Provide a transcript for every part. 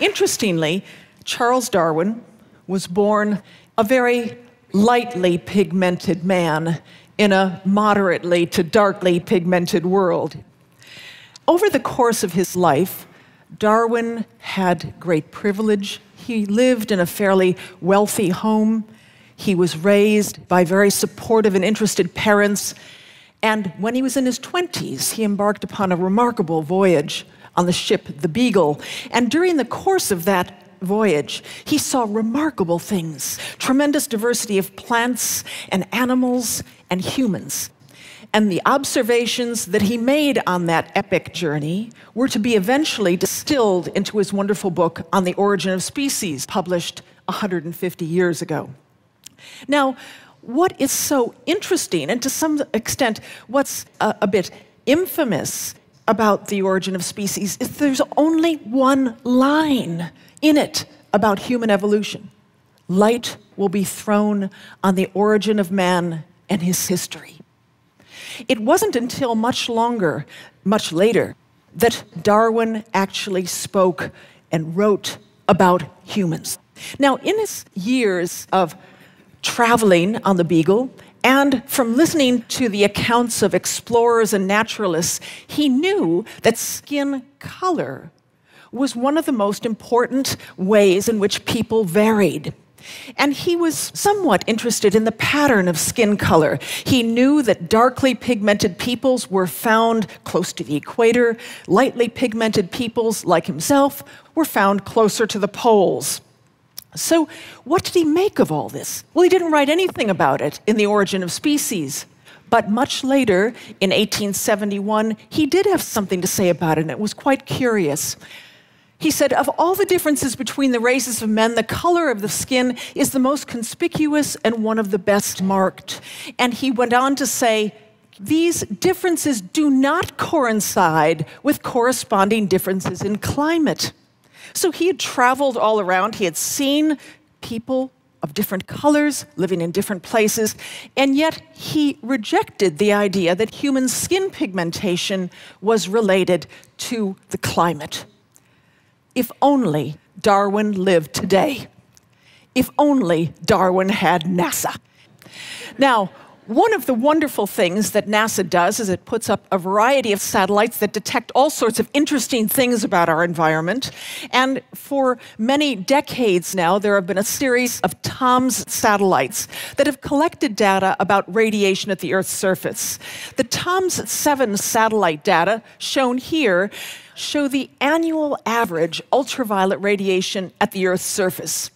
Interestingly, Charles Darwin was born a very lightly pigmented man in a moderately to darkly pigmented world. Over the course of his life, Darwin had great privilege. He lived in a fairly wealthy home. He was raised by very supportive and interested parents. And when he was in his 20s, he embarked upon a remarkable voyage on the ship, the Beagle. And during the course of that voyage, he saw remarkable things tremendous diversity of plants and animals and humans. And the observations that he made on that epic journey were to be eventually distilled into his wonderful book on the origin of species, published 150 years ago. Now, what is so interesting, and to some extent, what's a, a bit infamous about The Origin of Species is there's only one line in it about human evolution. Light will be thrown on the origin of man and his history. It wasn't until much longer, much later, that Darwin actually spoke and wrote about humans. Now, in his years of traveling on the Beagle and from listening to the accounts of explorers and naturalists, he knew that skin color was one of the most important ways in which people varied. And he was somewhat interested in the pattern of skin color. He knew that darkly pigmented peoples were found close to the equator, lightly pigmented peoples, like himself, were found closer to the poles. So, what did he make of all this? Well, he didn't write anything about it in The Origin of Species. But much later, in 1871, he did have something to say about it, and it was quite curious. He said, Of all the differences between the races of men, the color of the skin is the most conspicuous and one of the best marked. And he went on to say, these differences do not coincide with corresponding differences in climate. So he had traveled all around, he had seen people of different colors, living in different places, and yet he rejected the idea that human skin pigmentation was related to the climate. If only Darwin lived today. If only Darwin had NASA. Now, one of the wonderful things that NASA does is it puts up a variety of satellites that detect all sorts of interesting things about our environment. And for many decades now, there have been a series of TOMS satellites that have collected data about radiation at the Earth's surface. The TOMS 7 satellite data, shown here, show the annual average ultraviolet radiation at the Earth's surface.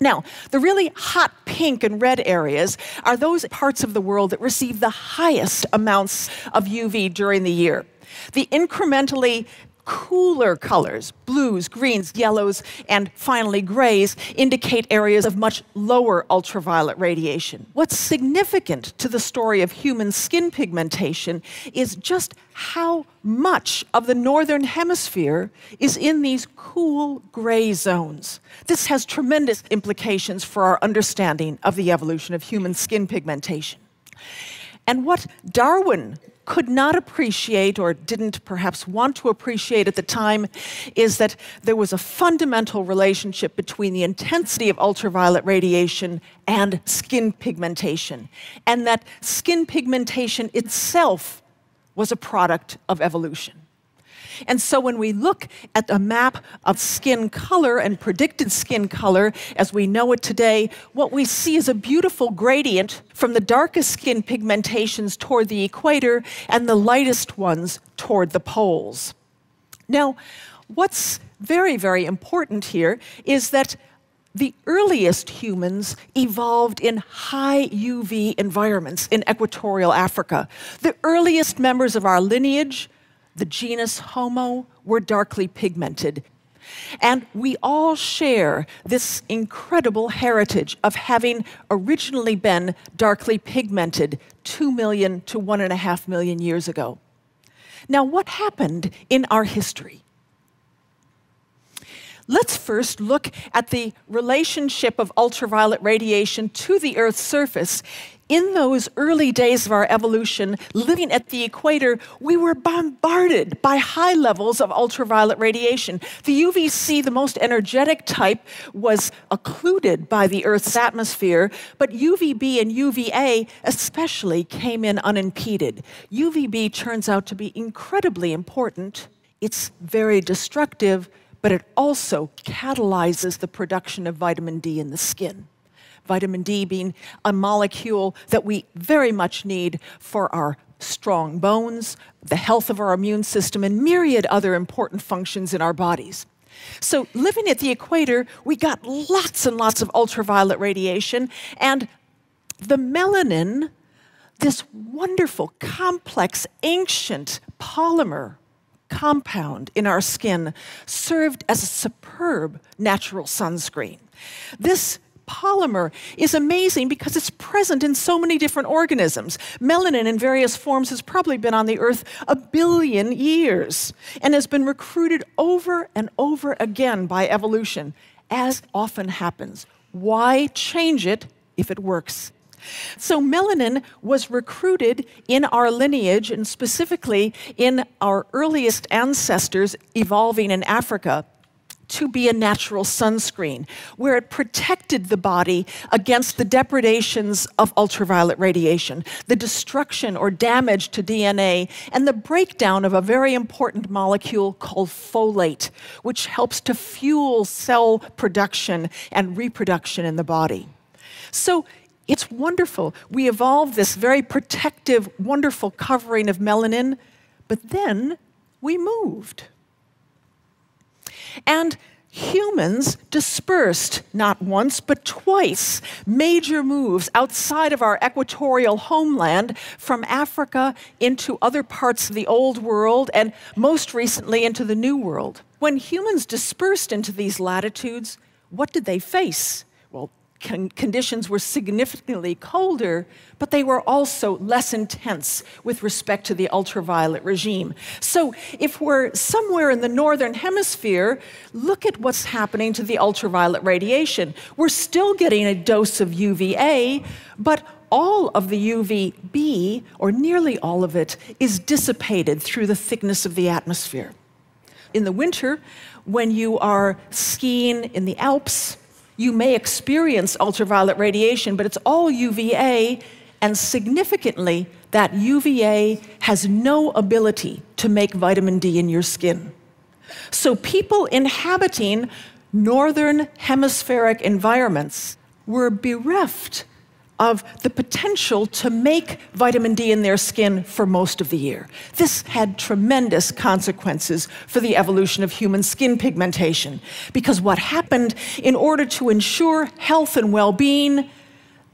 Now, the really hot pink and red areas are those parts of the world that receive the highest amounts of UV during the year. The incrementally cooler colors, blues, greens, yellows, and finally grays, indicate areas of much lower ultraviolet radiation. What's significant to the story of human skin pigmentation is just how much of the northern hemisphere is in these cool gray zones. This has tremendous implications for our understanding of the evolution of human skin pigmentation. And what Darwin could not appreciate or didn't perhaps want to appreciate at the time is that there was a fundamental relationship between the intensity of ultraviolet radiation and skin pigmentation, and that skin pigmentation itself was a product of evolution. And so when we look at a map of skin color and predicted skin color as we know it today, what we see is a beautiful gradient from the darkest skin pigmentations toward the equator and the lightest ones toward the poles. Now, what's very, very important here is that the earliest humans evolved in high UV environments in equatorial Africa. The earliest members of our lineage the genus Homo, were darkly pigmented. And we all share this incredible heritage of having originally been darkly pigmented 2 million to 1.5 million years ago. Now, what happened in our history? Let's first look at the relationship of ultraviolet radiation to the Earth's surface. In those early days of our evolution, living at the equator, we were bombarded by high levels of ultraviolet radiation. The UVC, the most energetic type, was occluded by the Earth's atmosphere, but UVB and UVA especially came in unimpeded. UVB turns out to be incredibly important. It's very destructive but it also catalyzes the production of vitamin D in the skin. Vitamin D being a molecule that we very much need for our strong bones, the health of our immune system, and myriad other important functions in our bodies. So, living at the equator, we got lots and lots of ultraviolet radiation, and the melanin, this wonderful, complex, ancient polymer compound in our skin served as a superb natural sunscreen. This polymer is amazing because it's present in so many different organisms. Melanin in various forms has probably been on the earth a billion years and has been recruited over and over again by evolution, as often happens. Why change it if it works? So melanin was recruited in our lineage and specifically in our earliest ancestors evolving in Africa to be a natural sunscreen, where it protected the body against the depredations of ultraviolet radiation, the destruction or damage to DNA, and the breakdown of a very important molecule called folate, which helps to fuel cell production and reproduction in the body. So it's wonderful. We evolved this very protective, wonderful covering of melanin, but then we moved. And humans dispersed not once but twice major moves outside of our equatorial homeland from Africa into other parts of the old world and most recently into the new world. When humans dispersed into these latitudes, what did they face? con conditions were significantly colder, but they were also less intense with respect to the ultraviolet regime. So, if we're somewhere in the northern hemisphere, look at what's happening to the ultraviolet radiation. We're still getting a dose of UVA, but all of the UVB, or nearly all of it, is dissipated through the thickness of the atmosphere. In the winter, when you are skiing in the Alps, you may experience ultraviolet radiation, but it's all UVA, and significantly, that UVA has no ability to make vitamin D in your skin. So, people inhabiting northern hemispheric environments were bereft of the potential to make vitamin D in their skin for most of the year. This had tremendous consequences for the evolution of human skin pigmentation, because what happened in order to ensure health and well being,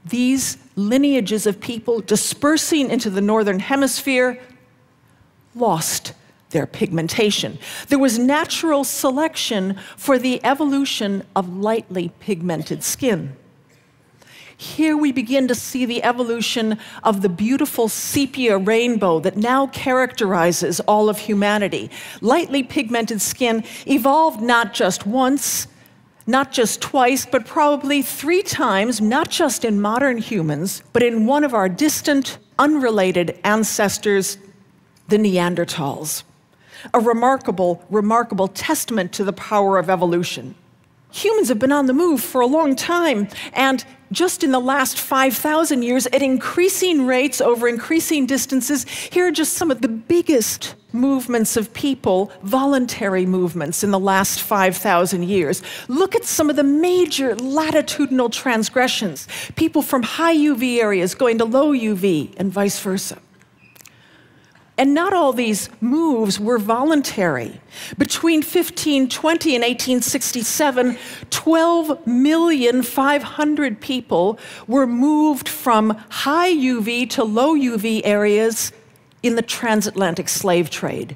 these lineages of people dispersing into the northern hemisphere lost their pigmentation. There was natural selection for the evolution of lightly pigmented skin. Here we begin to see the evolution of the beautiful sepia rainbow that now characterizes all of humanity. Lightly pigmented skin evolved not just once, not just twice, but probably three times, not just in modern humans, but in one of our distant, unrelated ancestors, the Neanderthals. A remarkable, remarkable testament to the power of evolution. Humans have been on the move for a long time, and just in the last 5,000 years, at increasing rates over increasing distances, here are just some of the biggest movements of people, voluntary movements in the last 5,000 years. Look at some of the major latitudinal transgressions people from high UV areas going to low UV, and vice versa. And not all these moves were voluntary. Between 1520 and 1867, 12 million 500 people were moved from high UV to low UV areas in the transatlantic slave trade.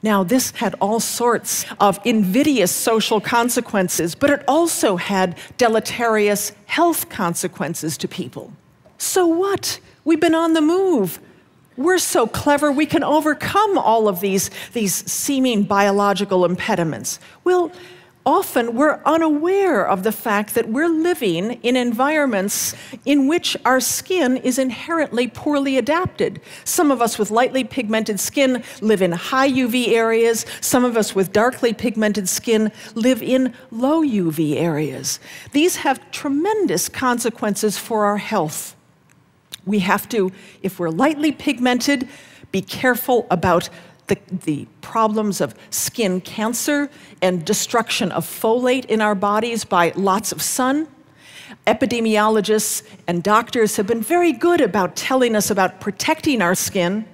Now, this had all sorts of invidious social consequences, but it also had deleterious health consequences to people. So what? We've been on the move. We're so clever, we can overcome all of these, these seeming biological impediments. Well, often we're unaware of the fact that we're living in environments in which our skin is inherently poorly adapted. Some of us with lightly pigmented skin live in high UV areas, some of us with darkly pigmented skin live in low UV areas. These have tremendous consequences for our health. We have to, if we're lightly pigmented, be careful about the, the, problems of skin cancer and destruction of folate in our bodies by lots of sun. Epidemiologists and doctors have been very good about telling us about protecting our skin.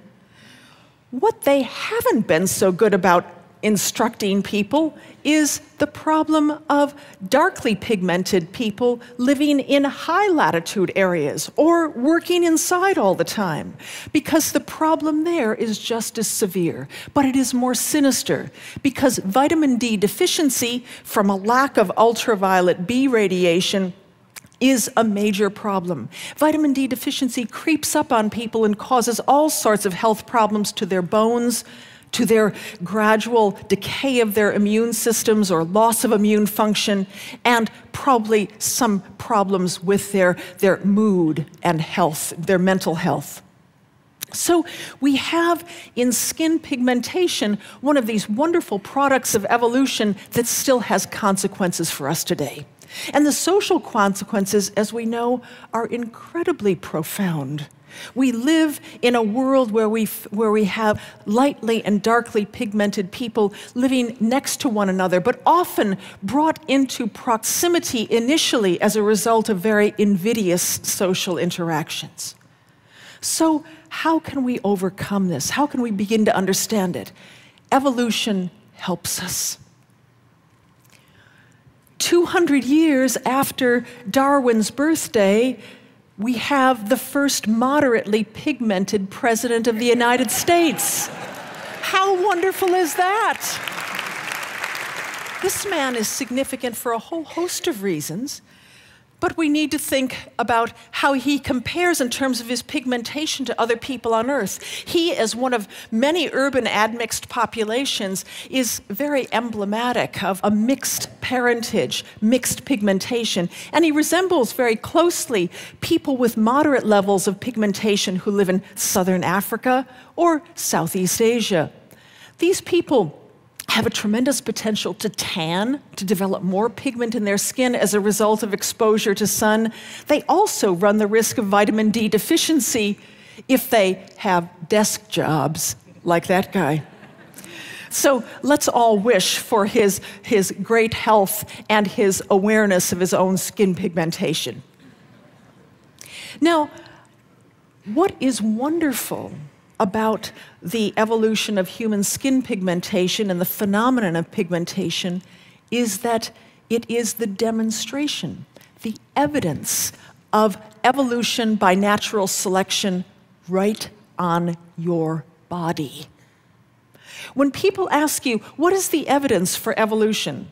What they haven't been so good about instructing people is the problem of darkly pigmented people living in high latitude areas or working inside all the time, because the problem there is just as severe, but it is more sinister, because vitamin D deficiency from a lack of ultraviolet B radiation is a major problem. Vitamin D deficiency creeps up on people and causes all sorts of health problems to their bones, to their gradual decay of their immune systems or loss of immune function, and probably some problems with their, their mood and health, their mental health. So, we have in skin pigmentation one of these wonderful products of evolution that still has consequences for us today. And the social consequences, as we know, are incredibly profound. We live in a world where we, where we have lightly and darkly pigmented people living next to one another, but often brought into proximity initially as a result of very invidious social interactions. So, how can we overcome this? How can we begin to understand it? Evolution helps us. 200 years after Darwin's birthday, we have the first moderately pigmented president of the United States. How wonderful is that? This man is significant for a whole host of reasons, but we need to think about how he compares in terms of his pigmentation to other people on Earth. He, as one of many urban admixed populations, is very emblematic of a mixed parentage, mixed pigmentation, and he resembles very closely people with moderate levels of pigmentation who live in southern Africa or Southeast Asia. These people have a tremendous potential to tan, to develop more pigment in their skin as a result of exposure to sun. They also run the risk of vitamin D deficiency if they have desk jobs like that guy. So let's all wish for his, his great health and his awareness of his own skin pigmentation. Now, what is wonderful about the evolution of human skin pigmentation and the phenomenon of pigmentation is that it is the demonstration, the evidence of evolution by natural selection right on your body. When people ask you, what is the evidence for evolution?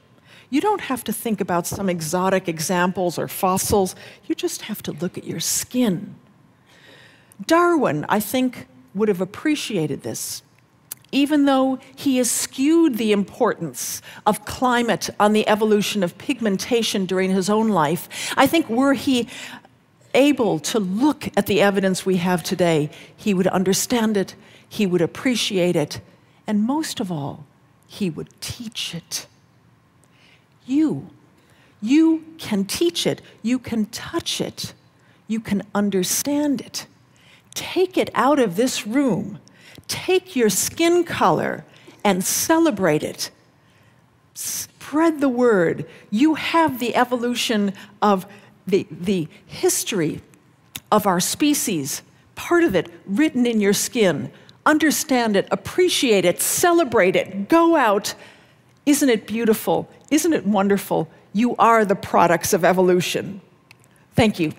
You don't have to think about some exotic examples or fossils. You just have to look at your skin. Darwin, I think, would have appreciated this, even though he eschewed the importance of climate on the evolution of pigmentation during his own life. I think were he able to look at the evidence we have today, he would understand it, he would appreciate it, and most of all, he would teach it. You, you can teach it, you can touch it, you can understand it. Take it out of this room. Take your skin color and celebrate it. Spread the word. You have the evolution of the, the history of our species, part of it written in your skin. Understand it, appreciate it, celebrate it, go out. Isn't it beautiful? Isn't it wonderful? You are the products of evolution. Thank you.